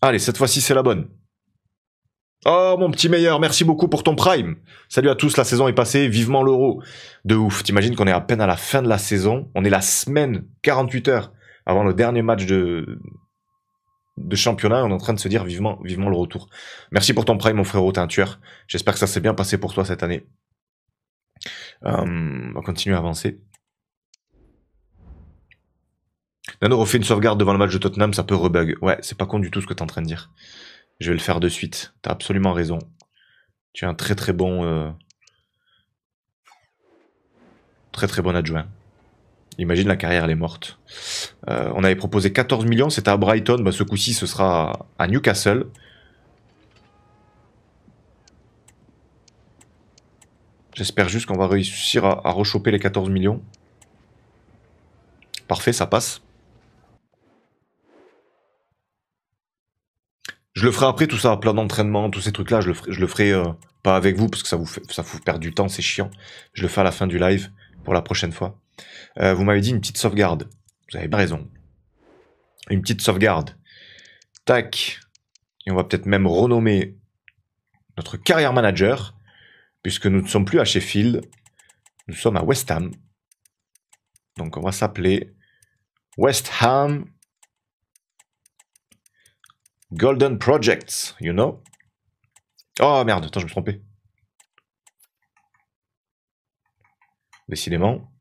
Allez, cette fois-ci, c'est la bonne. Oh mon petit meilleur, merci beaucoup pour ton prime. Salut à tous, la saison est passée, vivement l'euro. De ouf, t'imagines qu'on est à peine à la fin de la saison, on est la semaine 48 heures avant le dernier match de de championnat, on est en train de se dire vivement vivement le retour. Merci pour ton prime mon frérot, t'es un tueur. J'espère que ça s'est bien passé pour toi cette année. Euh, on va continuer à avancer. Non, non, une sauvegarde devant le match de Tottenham, ça peut rebug. Ouais, c'est pas con du tout ce que t'es en train de dire. Je vais le faire de suite. T'as absolument raison. Tu es un très très bon. Euh, très très bon adjoint. Imagine la carrière, elle est morte. Euh, on avait proposé 14 millions, c'était à Brighton. Bah, ce coup-ci, ce sera à Newcastle. J'espère juste qu'on va réussir à, à rechoper les 14 millions. Parfait, ça passe. Je le ferai après tout ça, plein d'entraînement, tous ces trucs-là, je le ferai, euh, pas avec vous parce que ça vous fait, ça vous perd du temps, c'est chiant. Je le fais à la fin du live pour la prochaine fois. Euh, vous m'avez dit une petite sauvegarde. Vous avez bien raison. Une petite sauvegarde. Tac. Et on va peut-être même renommer notre carrière manager, puisque nous ne sommes plus à Sheffield, nous sommes à West Ham. Donc on va s'appeler West Ham Golden Projects, you know. Oh merde, attends, je me suis trompé. Décidément.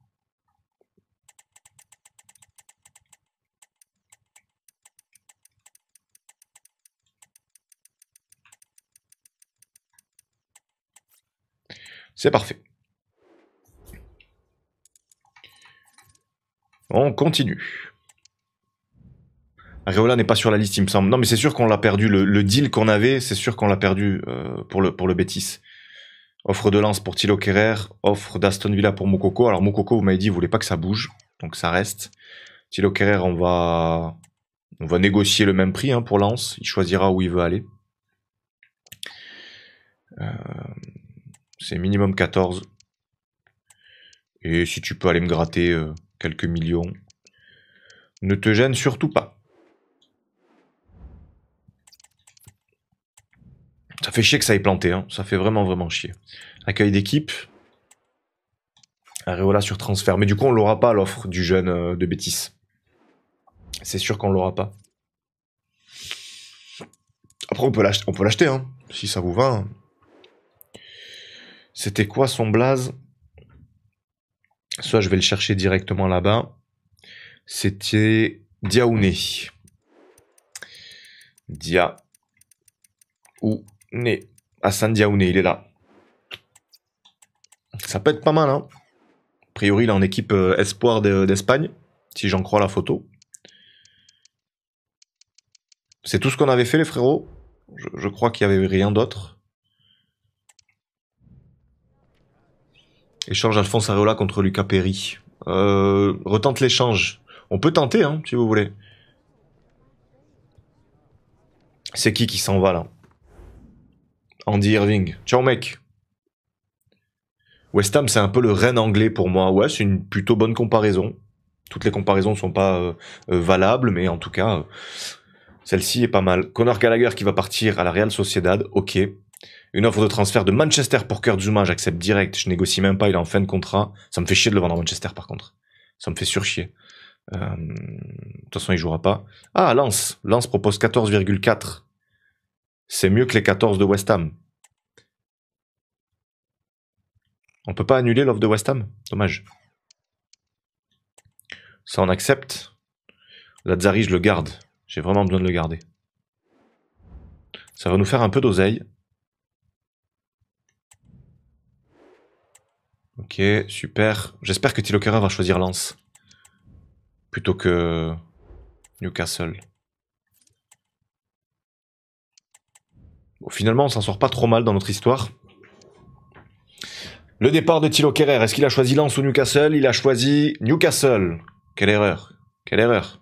C'est parfait. On continue. Areola n'est pas sur la liste, il me semble. Non, mais c'est sûr qu'on l'a perdu. Le, deal qu'on avait, c'est sûr qu'on l'a perdu euh, pour le pour le Offre de lance pour Thilo Kerrer, offre d'Aston Villa pour Mokoko. Alors Mokoko, vous m'avez dit, vous voulez pas que ça bouge, donc ça reste. Thilo Kerrer, on va on va négocier le même prix hein, pour lance. Il choisira où il veut aller. Euh, c'est minimum 14. Et si tu peux aller me gratter euh, quelques millions, ne te gêne surtout pas. Ça fait chier que ça ait planté, hein. ça fait vraiment vraiment chier. Accueil d'équipe. Aréola sur transfert. Mais du coup, on l'aura pas l'offre du jeune euh, de Bétis. C'est sûr qu'on l'aura pas. Après, on peut l'acheter, hein, si ça vous va. Hein. C'était quoi son blaze Soit je vais le chercher directement là-bas. C'était Diaouné. Dia ou Né. Hassan Diaoune, il est là. Ça peut être pas mal, hein. A priori, il est en équipe euh, espoir d'Espagne, si j'en crois la photo. C'est tout ce qu'on avait fait, les frérots. Je, crois qu'il n'y avait rien d'autre. Échange Alphonse Areola contre Lucas Perry. Euh, retente l'échange. On peut tenter, hein, si vous voulez. C'est qui qui s'en va, là Andy Irving. Ciao mec. West Ham, c'est un peu le Rennes anglais pour moi. Ouais, c'est une plutôt bonne comparaison. Toutes les comparaisons ne sont pas euh, euh, valables, mais en tout cas, euh, celle-ci est pas mal. Connor Gallagher qui va partir à la Real Sociedad, ok. Une offre de transfert de Manchester pour Kurt Zuma, j'accepte direct. Je négocie même pas, il est en fin de contrat. Ça me fait chier de le vendre à Manchester par contre. Ça me fait surchier. de toute façon, il jouera pas. Ah, Lance. Lance propose 14,4 c'est mieux que les 14 de West Ham. On peut pas annuler l'offre de West Ham Dommage. Ça, on accepte. Lazari, je le garde. J'ai vraiment besoin de le garder. Ça va nous faire un peu d'oseille. Ok, super. J'espère que Tilokera va choisir Lance. Plutôt que Newcastle. Bon, finalement, on s'en sort pas trop mal dans notre histoire. Le départ de Thilo Kerrer, est-ce qu'il a choisi Lens ou Newcastle Il a choisi Newcastle. Quelle erreur. Quelle erreur.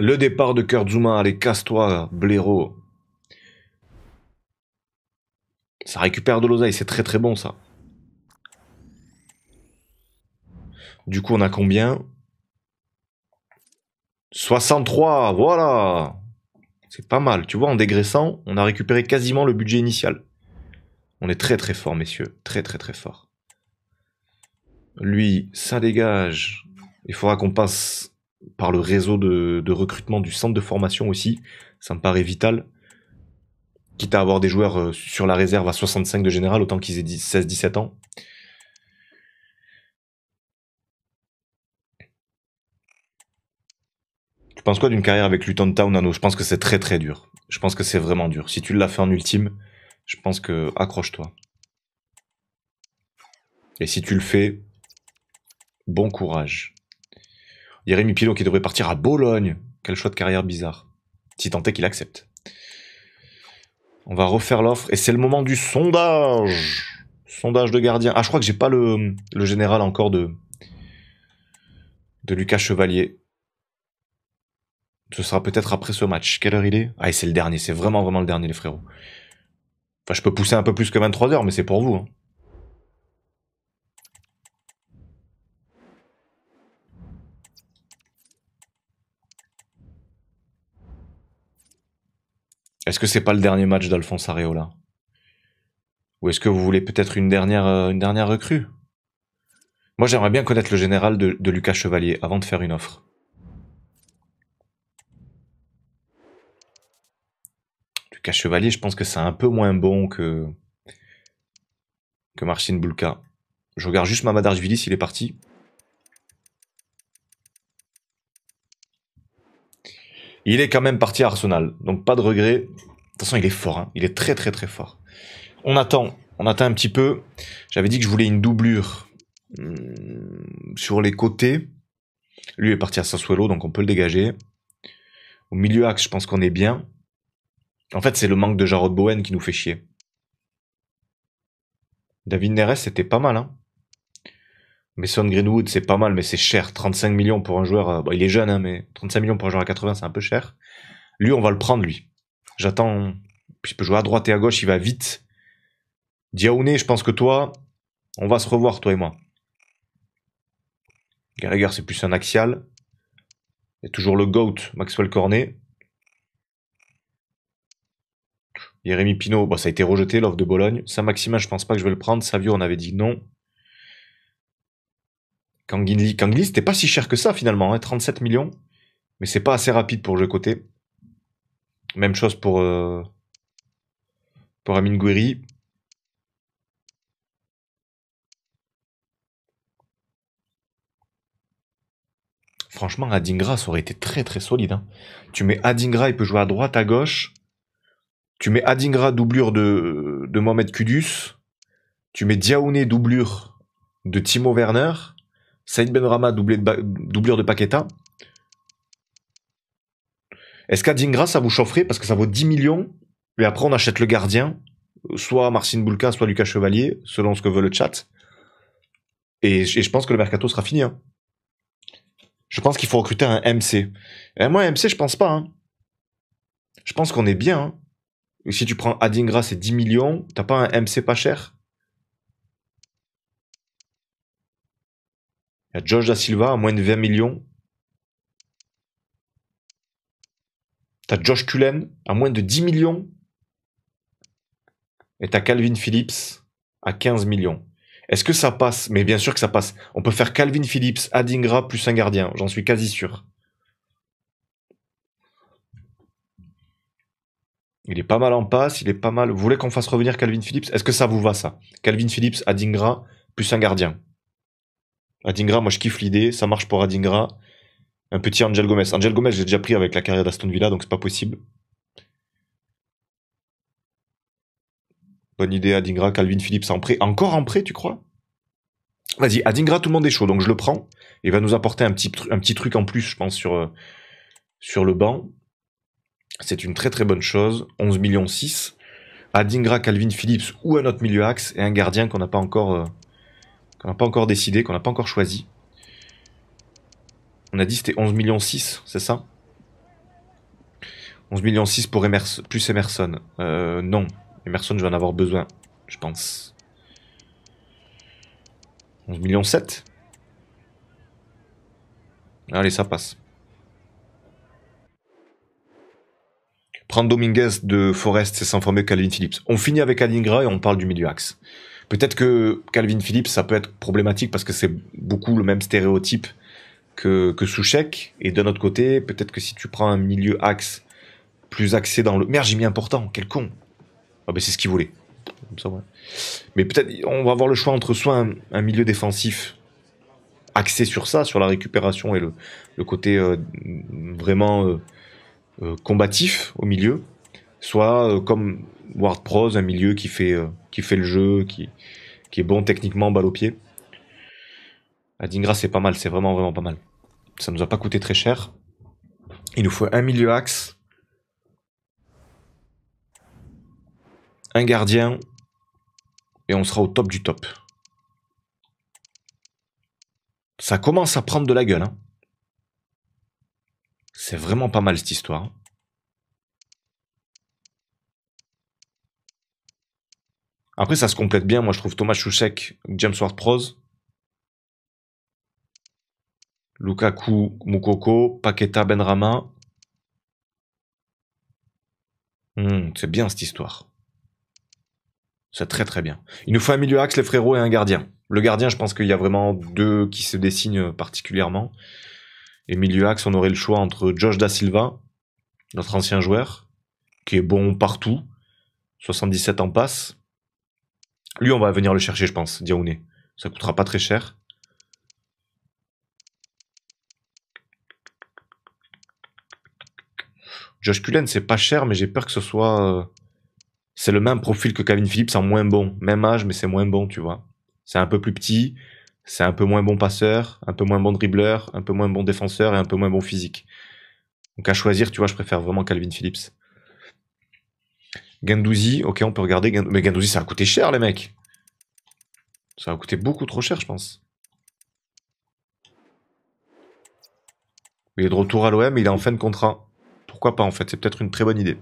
Le départ de Zuma. allez, casse-toi, blaireau. Ça récupère de l'oseille, c'est très très bon ça. Du coup, on a combien 63, voilà C'est pas mal. Tu vois, en dégraissant, on a récupéré quasiment le budget initial. On est très très fort, messieurs. Très très très fort. Lui, ça dégage. Il faudra qu'on passe par le réseau de, de, recrutement du centre de formation aussi. Ça me paraît vital. Quitte à avoir des joueurs euh, sur la réserve à 65 de général, autant qu'ils aient 16-17 ans. Tu penses quoi d'une carrière avec Luton Town, Nano Je pense que c'est très très dur. Je pense que c'est vraiment dur. Si tu l'as fait en ultime, je pense que accroche-toi. Et si tu le fais, bon courage. Jérémy Pilo qui devrait partir à Bologne. Quel choix de carrière bizarre. Si tant est qu'il accepte. On va refaire l'offre et c'est le moment du sondage. Sondage de gardien. Ah, je crois que j'ai pas le général encore de, de Lucas Chevalier. Ce sera peut-être après ce match. Quelle heure il est Ah, c'est le dernier, c'est vraiment vraiment le dernier, les frérots. Enfin, je peux pousser un peu plus que 23h, mais c'est pour vous. Hein. Est-ce que c'est pas le dernier match d'Alphonse Areola Ou est-ce que vous voulez peut-être une dernière, euh, une dernière recrue Moi, j'aimerais bien connaître le général de Lucas Chevalier avant de faire une offre. qu'à Chevalier, je pense que c'est un peu moins bon que, que Marcin Bulka. Je regarde juste Mamad Arjvili il est parti. Il est quand même parti à Arsenal, donc pas de regret. De toute façon, il est fort, hein. il est très très très fort. On attend, on attend un petit peu. J'avais dit que je voulais une doublure hmm, sur les côtés. Lui est parti à Sassuolo, donc on peut le dégager. Au milieu axe, je pense qu'on est bien. En fait, c'est le manque de Jarod Bowen qui nous fait chier. David Neres, c'était pas mal. Hein Son Greenwood, c'est pas mal, mais c'est cher. 35 millions pour un joueur. Euh, bah, il est jeune, hein, mais 35 millions pour un joueur à 80, c'est un peu cher. Lui, on va le prendre, lui. J'attends. Il peut jouer à droite et à gauche, il va vite. Diaouné, je pense que toi, on va se revoir, toi et moi. Gallagher, c'est plus un axial. Il y a toujours le GOAT, Maxwell Cornet. Jérémy Pinault, ça a été rejeté, l'offre de Bologne. ça Maxima, je pense pas que je vais le prendre. Savio, on avait dit non. Kangli, Kangli, c'était pas si cher que ça finalement, 37 hein, millions. Mais c'est pas assez rapide pour jouer côté. Même chose pour, euh, pour Amine Gouiri. Franchement, Adingra, ça aurait été très très solide. Hein. Tu mets Adingra, il peut jouer à droite, à gauche. Tu mets Adingra doublure de, Mohamed Kudus. Tu mets Diaouné doublure de Timo Werner. Saïd Benrama doublé doublure de Paqueta. Est-ce qu'Adingra, ça vous chaufferait Parce que ça vaut 10 millions. Et après, on achète le gardien. Soit Marcin Boulka, soit Lucas Chevalier, selon ce que veut le chat. Et, je pense que le mercato sera fini. Hein. Je pense qu'il faut recruter un MC. Et eh, moi, un MC, je pense pas. Hein. Je pense qu'on est bien. Hein si tu prends Adingra, c'est 10 millions. T'as pas un MC pas cher Il y a Josh Da Silva à moins de 20 millions. T'as Josh Cullen à moins de 10 millions. Et t'as Calvin Phillips à 15 millions. Est-ce que ça passe Mais bien sûr que ça passe. On peut faire Calvin Phillips, Adingra plus un gardien. J'en suis quasi sûr. Il est pas mal en passe, il est pas mal. Vous voulez qu'on fasse revenir Calvin Phillips Est-ce que ça vous va ça Calvin Phillips, Adingra, plus un gardien. Adingra, moi je kiffe l'idée, ça marche pour Adingra. Un petit Angel Gomez. Angel Gomez, j'ai déjà pris avec la carrière d'Aston Villa, donc c'est pas possible. Bonne idée, Adingra, Calvin Phillips en prêt. Encore en prêt, tu crois Vas-y, Adingra, tout le monde est chaud, donc je le prends. Il va nous apporter un petit, truc en plus, je pense, sur, euh, sur le banc. C'est une très très bonne chose. 11 millions 6 Dingra, Calvin Phillips ou un autre milieu axe et un gardien qu'on n'a pas encore euh, pas encore décidé, qu'on n'a pas encore choisi. On a dit c'était 11 millions 6, c'est ça 11 millions 6 pour plus Emerson. Euh, non, Emerson, je vais en avoir besoin, je pense. 11 millions 7 Allez, ça passe. prendre Dominguez de Forest, c'est s'informer Calvin Phillips. On finit avec Alingra et on parle du milieu axe. Peut-être que Calvin Phillips, ça peut être problématique parce que c'est beaucoup le même stéréotype que, que Souchek. Et d'un autre côté, peut-être que si tu prends un milieu axe plus axé dans le. Merde, j'ai mis important, quel con Ah ben c'est ce qu'il voulait. Mais peut-être, on va avoir le choix entre soit un, milieu défensif axé sur ça, sur la récupération et le, côté euh, vraiment. Euh, euh, combatif au milieu, soit euh, comme Pros, un milieu qui fait, euh, qui fait le jeu, qui, qui est bon techniquement, balle au pied. dingras c'est pas mal, c'est vraiment, vraiment pas mal. Ça nous a pas coûté très cher. Il nous faut un milieu axe, un gardien, et on sera au top du top. Ça commence à prendre de la gueule. Hein. C'est vraiment pas mal cette histoire. Après, ça se complète bien. Moi, je trouve Thomas Chouchek, James ward Prose. Lukaku Mukoko, Paqueta Benrama. Hmm, c'est bien cette histoire. C'est très très bien. Il nous faut un milieu axe, les frérots, et un gardien. Le gardien, je pense qu'il y a vraiment deux qui se dessinent particulièrement. Et milieu axe, on aurait le choix entre Josh Da Silva, notre ancien joueur, qui est bon partout, 77 en passe. Lui, on va venir le chercher, je pense, Diaouné. Ça coûtera pas très cher. Josh Cullen, c'est pas cher, mais j'ai peur que ce soit. Euh, c'est le même profil que Kevin Phillips en moins bon. Même âge, mais c'est moins bon, tu vois. C'est un peu plus petit c'est un peu moins bon passeur, un peu moins bon dribbleur, un peu moins bon défenseur et un peu moins bon physique. Donc à choisir, tu vois, je préfère vraiment Calvin Phillips. Gandouzi, ok, on peut regarder. Mais Gandouzi, ça a coûté cher, les mecs. Ça a coûté beaucoup trop cher, je pense. Il est de retour à l'OM, il est en fin de contrat. Pourquoi pas, en fait C'est peut-être une très bonne idée.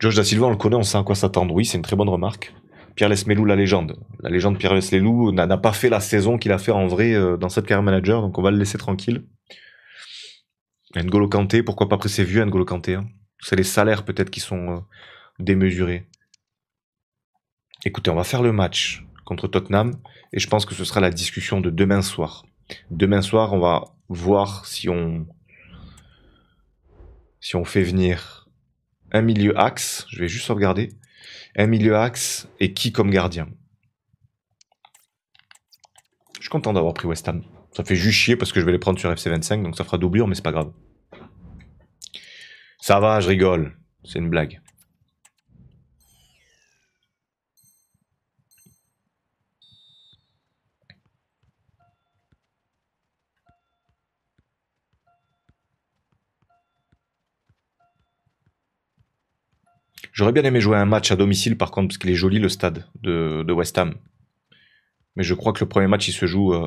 Josh Da Silva, on le connaît, on sait à quoi s'attendre. Oui, c'est une très bonne remarque. Pierre Lesmelou, la légende. La légende Pierre Lesmelou n'a pas fait la saison qu'il a fait en vrai euh, dans cette carrière manager, donc on va le laisser tranquille. N'Golo Kanté, pourquoi pas après vieux N'Golo Kanté hein. C'est les salaires peut-être qui sont euh, démesurés. Écoutez, on va faire le match contre Tottenham et je pense que ce sera la discussion de demain soir. Demain soir, on va voir si on si on fait venir un milieu axe. Je vais juste regarder. Un milieu axe et qui comme gardien Je suis content d'avoir pris West Ham. Ça fait juste chier parce que je vais les prendre sur FC25, donc ça fera doublure, mais c'est pas grave. Ça va, je rigole. C'est une blague. J'aurais bien aimé jouer un match à domicile, par contre, parce qu'il est joli le stade de, West Ham. Mais je crois que le premier match, il se joue euh,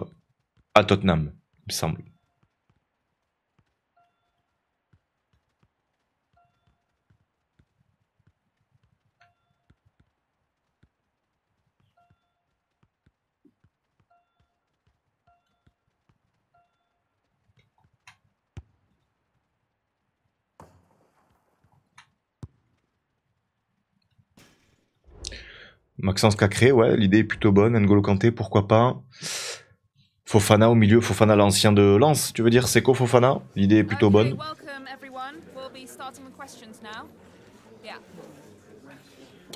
à Tottenham, il me semble. Maxence Cacré, ouais, l'idée est plutôt bonne. N'Golo Kanté, pourquoi pas. Fofana au milieu, Fofana l'ancien de Lens, tu veux dire Seco Fofana L'idée est plutôt bonne.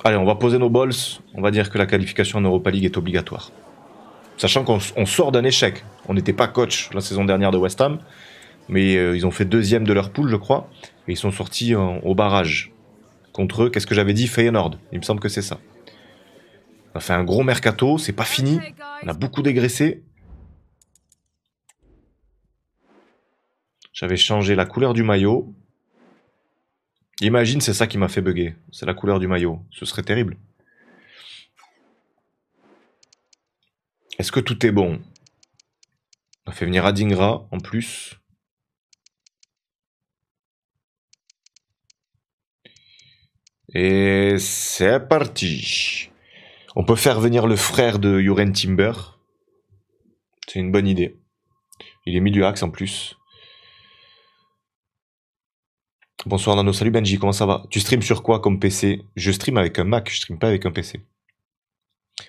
Allez, on va poser nos balls. On va dire que la qualification en Europa League est obligatoire. Sachant qu'on sort d'un échec. On n'était pas coach la saison dernière de West Ham, mais euh, ils ont fait deuxième de leur poule, je crois, et ils sont sortis au barrage. Contre eux, qu'est-ce que j'avais dit Feyenoord, il me semble que c'est ça. On a fait un gros mercato, c'est pas fini. On a beaucoup dégraissé. J'avais changé la couleur du maillot. Imagine, c'est ça qui m'a fait bugger. C'est la couleur du maillot. Ce serait terrible. Est-ce que tout est bon On a fait venir Adingra en plus. Et c'est parti on peut faire venir le frère de Yoren Timber. C'est une bonne idée. Il est du axe en plus. Bonsoir Nano, salut Benji, comment ça va Tu stream sur quoi comme PC Je stream avec un Mac, je stream pas avec un PC.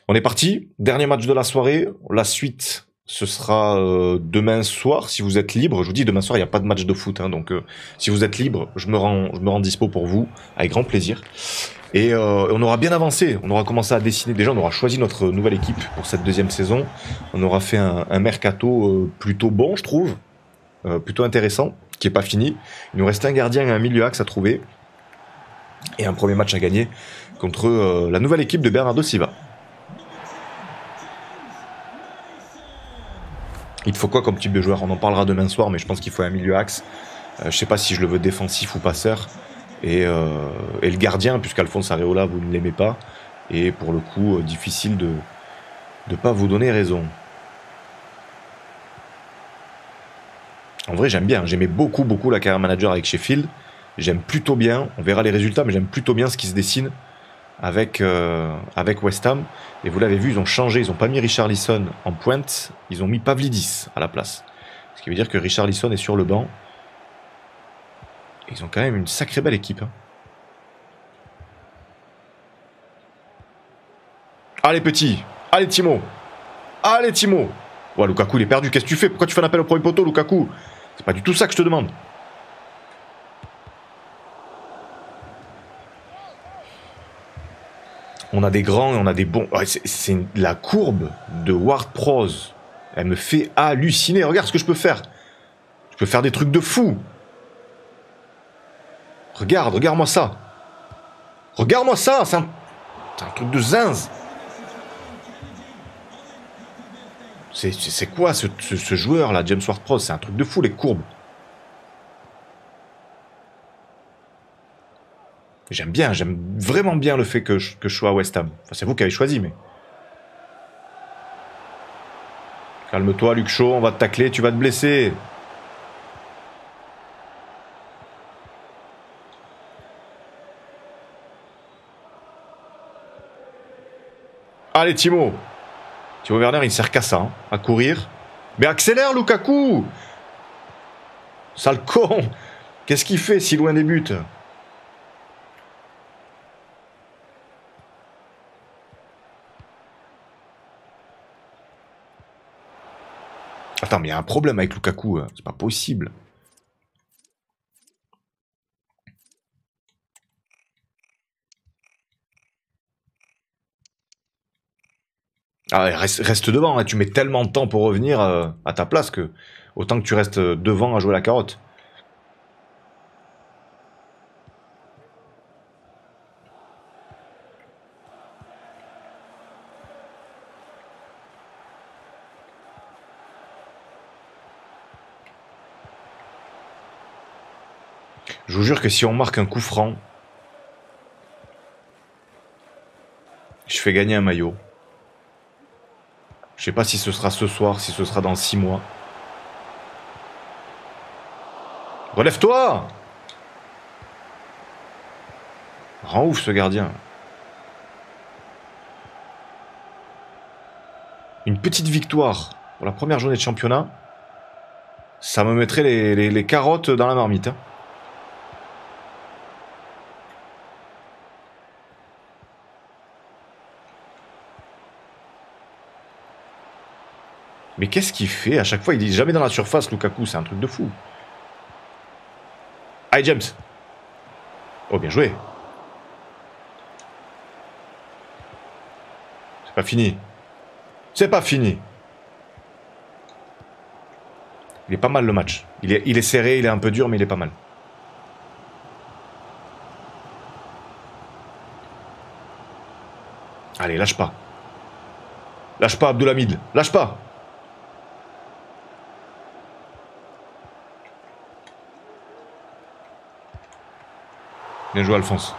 On est parti, dernier match de la soirée, la suite ce sera euh, demain soir si vous êtes libre. Je vous dis demain soir, il n'y a pas de match de foot, hein. donc euh, si vous êtes libre, je me rends, je me rends dispo pour vous avec grand plaisir. Et euh, on aura bien avancé. On aura commencé à dessiner. Déjà, on aura choisi notre nouvelle équipe pour cette deuxième saison. On aura fait un, mercato euh, plutôt bon, je trouve, euh, plutôt intéressant, qui n'est pas fini. Il nous reste un gardien et un milieu axe à trouver et un premier match à gagner contre la nouvelle équipe de Bernardo Silva. Il faut quoi comme type de joueur On en parlera demain soir, mais je pense qu'il faut un milieu axe. Je ne sais pas si je le veux défensif ou passeur. Euh, et, le gardien, puisqu'Alphonse Areola, vous ne l'aimez pas. Et pour le coup, euh, difficile de ne pas vous donner raison. En vrai, j'aime bien. J'aimais beaucoup, beaucoup la carrière manager avec Sheffield. J'aime plutôt bien. On verra les résultats, mais j'aime plutôt bien ce qui se dessine avec, euh, avec West Ham. Et vous l'avez vu, ils ont changé. Ils n'ont pas mis Richard Lisson en pointe. Ils ont mis Pavlidis à la place. Ce qui veut dire que Richard Lisson est sur le banc. Ils ont quand même une sacrée belle équipe. Hein. Allez petit Allez Timo Allez Timo Ouais Lukaku il est perdu, qu'est-ce que tu fais Pourquoi tu fais un appel au premier poteau Lukaku C'est pas du tout ça que je te demande. On a des grands et on a des bons. c'est la courbe de Ward Pros. Elle me fait halluciner. Regarde ce que je peux faire. Je peux faire des trucs de fou. Regarde, regarde-moi ça. Regarde-moi ça, c'est un... truc de zinz. C'est quoi ce, joueur-là, James Ward-Prowse C'est un truc de fou, les courbes. J'aime bien, j'aime vraiment bien le fait que je, sois à West Ham. c'est vous qui avez choisi, mais... Calme-toi, Luc Shaw, on va te tacler, tu vas te blesser. Allez, Timo. Timo Werner, il sert qu'à ça, hein, à courir. Mais accélère, Lukaku Sale con Qu'est-ce qu'il fait si loin des buts Attends, mais il y a un problème avec Lukaku, hein. c'est pas possible. Ah, reste, devant, hein. tu mets tellement de temps pour revenir euh, à ta place que autant que tu restes devant à jouer la carotte. Je vous jure que si on marque un coup franc, je fais gagner un maillot. Je sais pas si ce sera ce soir, si ce sera dans six mois. Relève-toi Rends ouf ce gardien. Une petite victoire pour la première journée de championnat. Ça me mettrait les, carottes dans la marmite. Hein. Mais qu'est-ce qu'il fait À chaque fois, il dit jamais dans la surface, Lukaku. C'est un truc de fou. Allez, James. Oh, bien joué. C'est pas fini. C'est pas fini. Il est pas mal le match. Il est, serré, il est un peu dur, mais il est pas mal. Allez, lâche pas. Lâche pas, Abdulamid. Lâche pas. Bien joué, Alphonse.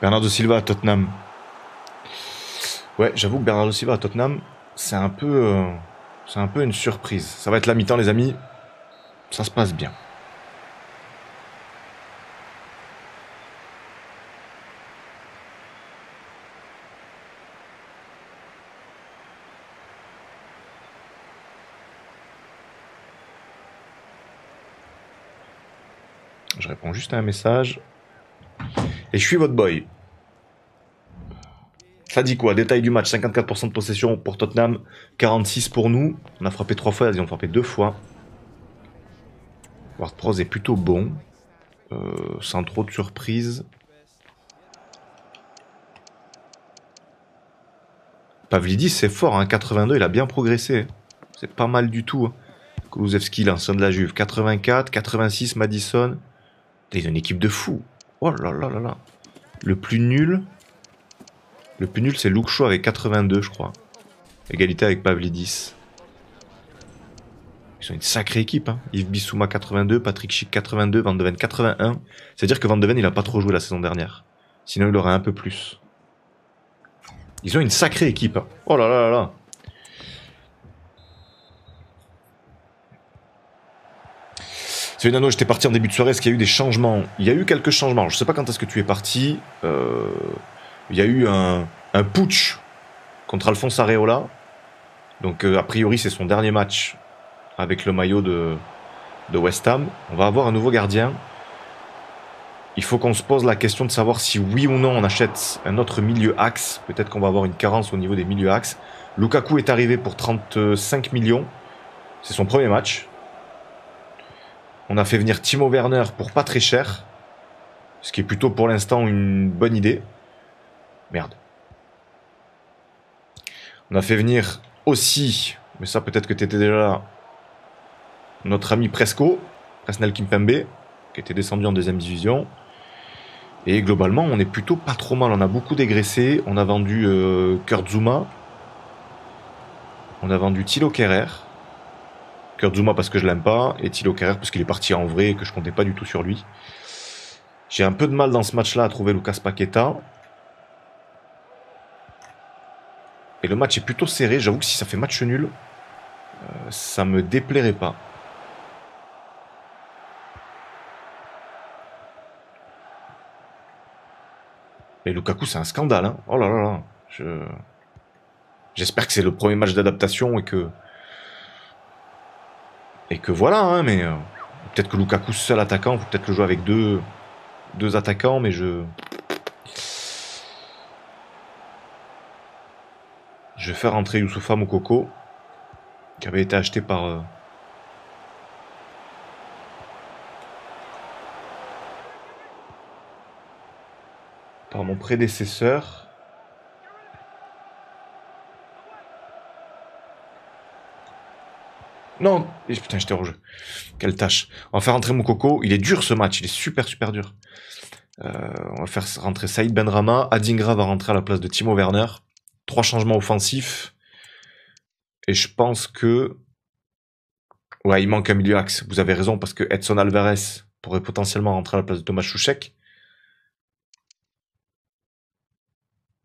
Bernardo Silva à Tottenham. Ouais, j'avoue que Bernardo Silva à Tottenham, c'est un peu, euh, c'est un peu une surprise. Ça va être la mi-temps, les amis. Ça se passe bien. Je réponds juste à un message. Et je suis votre boy. Ça dit quoi Détail du match 54% de possession pour Tottenham, 46 pour nous. On a frappé trois fois, ils ont frappé deux fois. Ward Pros est plutôt bon, euh, sans trop de surprises. Pavlidis, c'est fort, hein, 82, il a bien progressé. C'est pas mal du tout. Hein. Kulusevski, l'ancien de la Juve, 84, 86, Madison, ils ont une équipe de fous. Oh là là là là. Le plus nul. Le plus nul, c'est Luke avec 82, je crois. Égalité avec Pavlidis. Ils ont une sacrée équipe. Hein. Yves Bissouma 82, Patrick Schick 82, Van Deven 81. C'est-à-dire que Van Ven, il a pas trop joué la saison dernière. Sinon, il aurait un peu plus. Ils ont une sacrée équipe. Hein. Oh là là là là. C'est Nano, j'étais parti en début de soirée. Est-ce qu'il y a eu des changements Il y a eu quelques changements. je ne sais pas quand est-ce que tu es parti. Euh, il y a eu un, putsch contre Alphonse Areola. Donc, euh, a priori, c'est son dernier match avec le maillot de, de West Ham. On va avoir un nouveau gardien. Il faut qu'on se pose la question de savoir si oui ou non on achète un autre milieu axe. Peut-être qu'on va avoir une carence au niveau des milieux axes. Lukaku est arrivé pour 35 millions. C'est son premier match. On a fait venir Timo Werner pour pas très cher. Ce qui est plutôt pour l'instant une bonne idée. Merde. On a fait venir aussi, mais ça peut-être que tu étais déjà là, notre ami Presco, Presnel Kimpembe, qui était descendu en deuxième division. Et globalement, on est plutôt pas trop mal. On a beaucoup dégraissé. On a vendu euh, zuma On a vendu Tilo Kerrer. Kurzuma parce que je l'aime pas, et Thilo Carrère parce qu'il est parti en vrai et que je comptais pas du tout sur lui. J'ai un peu de mal dans ce match-là à trouver Lucas Paqueta. Et le match est plutôt serré, j'avoue que si ça fait match nul, euh, ça me déplairait pas. Et Lukaku, c'est un scandale. Hein oh là là là. J'espère que c'est le premier match d'adaptation et que et que voilà, hein, mais euh, peut-être que Lukaku seul attaquant, vous peut-être le jouer avec deux, deux attaquants, mais je. Je vais faire rentrer Youssoufa Moukoko, qui avait été acheté par. Euh, par mon prédécesseur. Non Putain, j'étais rouge, jeu. Quelle tâche. On va faire rentrer mon Il est dur ce match, il est super super dur. Euh, on va faire rentrer Saïd Benrama. Adingra va rentrer à la place de Timo Werner. Trois changements offensifs. Et je pense que... Ouais, il manque un milieu axe. Vous avez raison, parce que Edson Alvarez pourrait potentiellement rentrer à la place de Thomas Chouchek.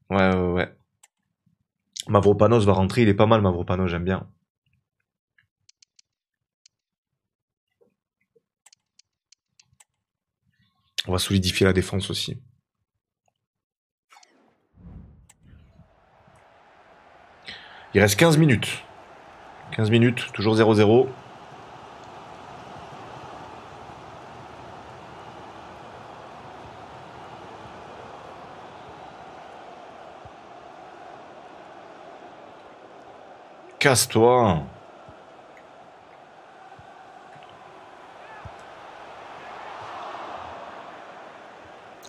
Ouais, ouais, ouais. Mavropanos va rentrer. Il est pas mal, Mavropanos, j'aime bien. On va solidifier la défense aussi. Il reste 15 minutes. 15 minutes, toujours 0-0. Casse-toi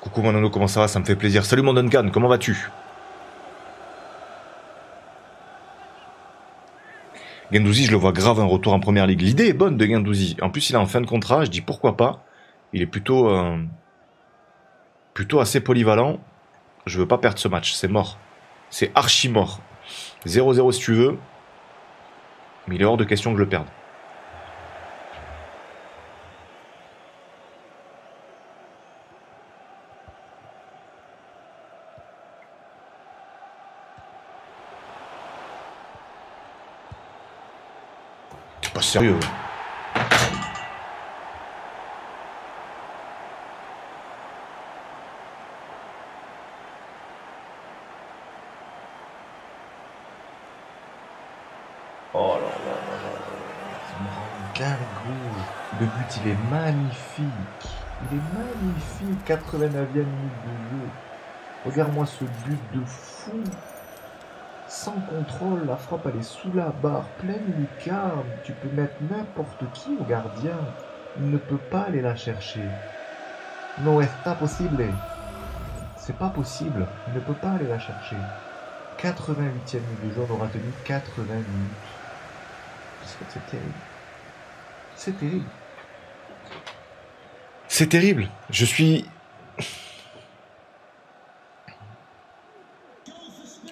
Coucou mon comment ça va Ça me fait plaisir. Salut mon Duncan, comment vas-tu Gendouzi, je le vois grave un retour en première ligue. L'idée est bonne de Gendouzi. En plus, il est en fin de contrat, je dis pourquoi pas. Il est plutôt, euh, plutôt assez polyvalent. Je veux pas perdre ce match, c'est mort. C'est archi mort. 0-0 si tu veux. Mais il est hors de question que je le perde. sérieux. Oh là là là là là. Le but, il est magnifique. Il est magnifique. 89 ème minute de jeu. Regarde-moi ce but de fou sans contrôle, la frappe elle est sous la barre, pleine lucarne, tu peux mettre n'importe qui au gardien, il ne peut pas aller la chercher. Non, est pas possible. C'est pas possible, il ne peut pas aller la chercher. 88e minute de on aura tenu 80 minutes. C'est terrible. C'est terrible. C'est terrible. Je suis.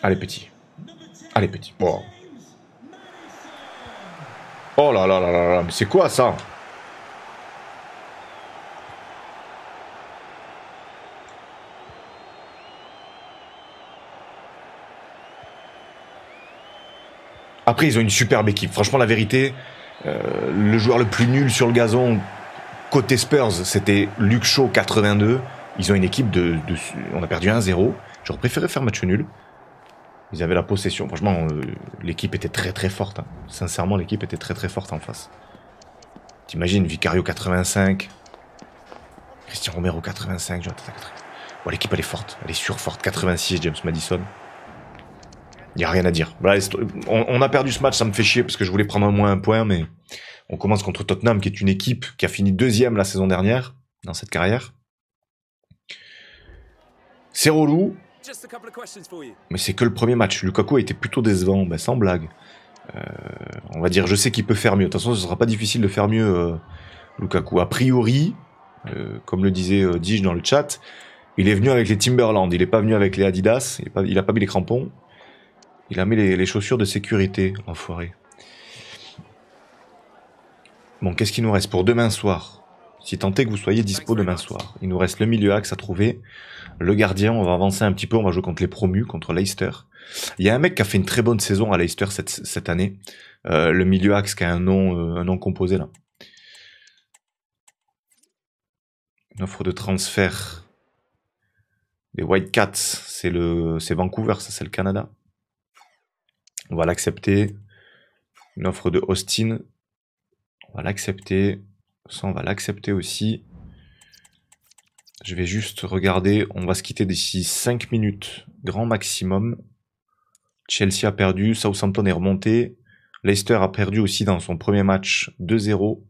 Allez, petit. Allez, petit. Oh. oh là là là là là, mais c'est quoi ça Après, ils ont une superbe équipe. Franchement, la vérité, euh, le joueur le plus nul sur le gazon côté Spurs, c'était Luke Shaw 82. Ils ont une équipe de on a perdu 1-0. J'aurais préféré faire match nul. Ils avaient la possession. Franchement, euh, l'équipe était très très forte. Hein. Sincèrement, l'équipe était très très forte en face. T'imagines, Vicario 85, Christian Romero 85, l'équipe elle est forte, elle est surforte. 86, James Madison. Il n'y a rien à dire. on, a perdu ce match, ça me fait chier parce que je voulais prendre au moins un point, mais on commence contre Tottenham qui est une équipe qui a fini deuxième la saison dernière dans cette carrière. C'est relou, mais c'est que le premier match. Lukaku a été plutôt décevant, bah, sans blague. Euh, on va dire, je sais qu'il peut faire mieux. De toute façon, ce sera pas difficile de faire mieux, euh, Lukaku. A priori, euh, comme le disait Dij dans le chat, il est venu avec les Timberland, il n'est pas venu avec les Adidas, il n'a pas, a pas mis les crampons, il a mis les, les chaussures de sécurité, enfoiré. Bon, qu'est-ce qu'il nous reste pour demain soir si tant est que vous soyez dispo demain soir. Il nous reste le milieu axe à trouver. Le gardien, on va avancer un petit peu, on va jouer contre les promus, contre Leicester. Il y a un mec qui a fait une très bonne saison à Leicester cette, année. Euh, le milieu axe qui a euh, un nom, composé là. Une offre de transfert. Les White Cats, c'est c'est Vancouver, ça c'est le Canada. On va l'accepter. Une offre de Austin. On va l'accepter. Ça, on va l'accepter aussi. Je vais juste regarder. On va se quitter d'ici 5 minutes, grand maximum. Chelsea a perdu, Southampton est remonté. Leicester a perdu aussi dans son premier match 2-0.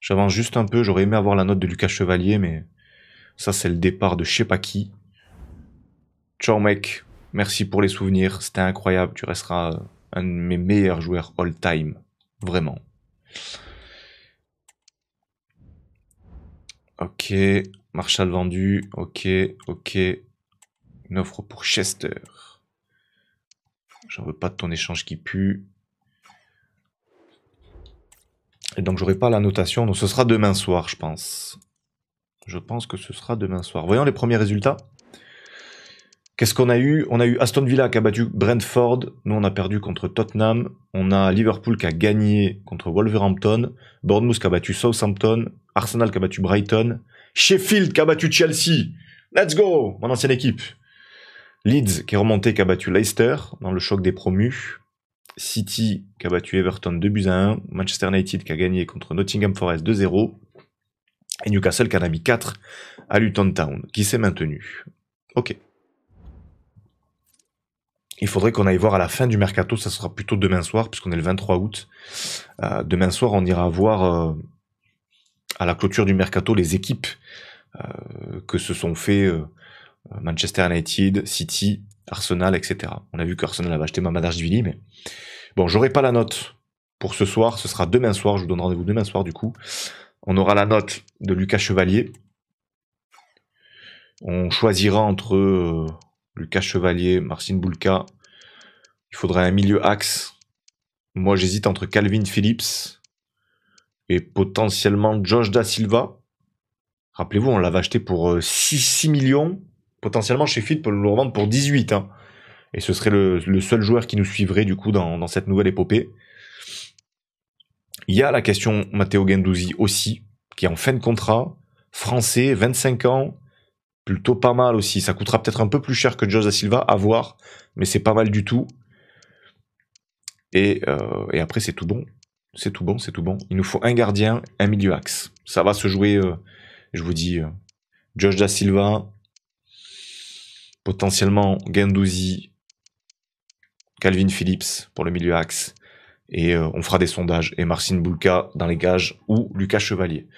J'avance juste un peu, j'aurais aimé avoir la note de Lucas Chevalier, mais ça c'est le départ de je sais pas qui. Ciao mec, merci pour les souvenirs, c'était incroyable, tu resteras un de mes meilleurs joueurs all-time, vraiment. Ok. Marshall vendu. Ok, ok. Une offre pour Chester. J'en veux pas de ton échange qui pue. Et donc j'aurai pas la notation. Donc ce sera demain soir, je pense. Je pense que ce sera demain soir. Voyons les premiers résultats. Qu'est-ce qu'on a eu On a eu Aston Villa qui a battu Brentford. Nous, on a perdu contre Tottenham. On a Liverpool qui a gagné contre Wolverhampton. Bournemouth qui a battu Southampton. Arsenal qui a battu Brighton. Sheffield qui a battu Chelsea. Let's go Mon ancienne équipe. Leeds qui est remonté, qui a battu Leicester dans le choc des promus. City qui a battu Everton 2 buts à 1. Manchester United qui a gagné contre Nottingham Forest 2-0. Et Newcastle qui en a mis 4 à Luton Town, qui s'est maintenu. Ok. Il faudrait qu'on aille voir à la fin du mercato, ça sera plutôt demain soir, puisqu'on est le 23 août. Euh, demain soir, on ira voir euh, à la clôture du mercato les équipes euh, que se sont fait Manchester United, City, Arsenal, etc. On a vu qu'Arsenal avait acheté Mamad Vili, mais bon, j'aurai pas la note pour ce soir, ce sera demain soir, je vous donne rendez-vous demain soir du coup. On aura la note de Lucas Chevalier. On choisira entre Lucas Chevalier, Marcin Boulka. Il faudrait un milieu axe. Moi, j'hésite entre Calvin Phillips et potentiellement Josh Da Silva. Rappelez-vous, on l'avait acheté pour 6, euh, millions. Potentiellement, chez Fit peut le revendre pour 18. Hein. Et ce serait le, seul joueur qui nous suivrait du coup dans, cette nouvelle épopée. Il y a la question Matteo Gendouzi aussi, qui est en fin de contrat, français, 25 ans, plutôt pas mal aussi. Ça coûtera peut-être un peu plus cher que Josh da Silva, à voir, mais c'est pas mal du tout. Euh, et, après, c'est tout bon. C'est tout bon, c'est tout bon. Il nous faut un gardien, un milieu axe. Ça va se jouer, euh, je vous dis, euh, Josh Da Silva, potentiellement Gendouzi, Calvin Phillips pour le milieu axe. Et on fera des sondages. Et Marcin Bulka dans les gages ou Lucas Chevalier.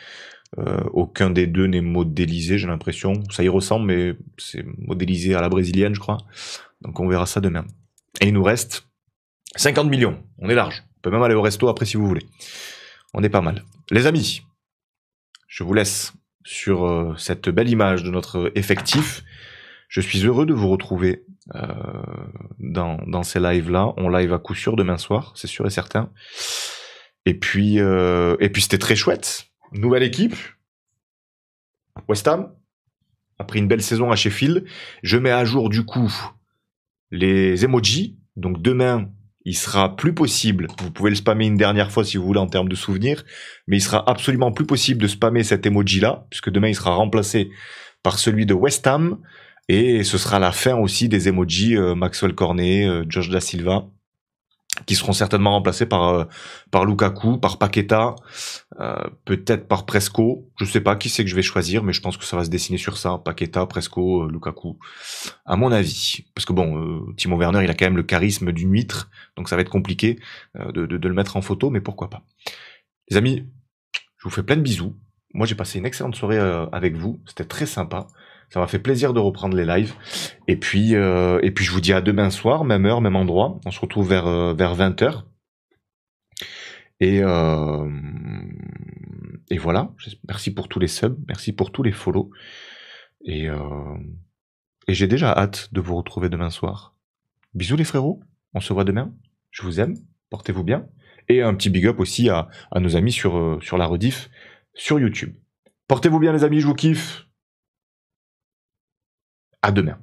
Euh, aucun des deux n'est modélisé, j'ai l'impression. Ça y ressemble, mais c'est modélisé à la brésilienne, je crois. Donc on verra ça demain. Et il nous reste 50 millions. On est large. On peut même aller au resto après si vous voulez. On est pas mal. Les amis, je vous laisse sur euh, cette belle image de notre effectif. Je suis heureux de vous retrouver euh, dans, ces lives-là. On live à coup sûr demain soir, c'est sûr et certain. Et puis, et puis c'était très chouette nouvelle équipe, West Ham, après une belle saison à Sheffield. Je mets à jour du coup les emojis. Donc demain, il sera plus possible, vous pouvez le spammer une dernière fois si vous voulez en termes de souvenirs, mais il sera absolument plus possible de spammer cet emoji-là, puisque demain il sera remplacé par celui de West Ham, et ce sera la fin aussi des emojis euh, Maxwell Cornet, George euh, Da Silva, qui seront certainement remplacés par euh, par Lukaku, par Paqueta, euh, peut-être par Presco. Je sais pas qui c'est que je vais choisir, mais je pense que ça va se dessiner sur ça. Paqueta, Presco, euh, Lukaku, à mon avis. Parce que bon, Timo Werner, il a quand même le charisme d'une huître, donc ça va être compliqué de, de, le mettre en photo, mais pourquoi pas. Les amis, je vous fais plein de bisous. Moi, j'ai passé une excellente soirée avec vous. C'était très sympa. Ça m'a fait plaisir de reprendre les lives. Et puis, euh, et puis je vous dis à demain soir, même heure, même endroit. On se retrouve vers, euh, vers 20h. Et, euh, et voilà. Merci pour tous les subs. Merci pour tous les follow. Et, et j'ai déjà hâte de vous retrouver demain soir. Bisous les frérots. On se voit demain. Je vous aime. Portez-vous bien. Et un petit big up aussi à, nos amis sur, sur la rediff sur YouTube. Portez-vous bien les amis, je vous kiffe. À demain.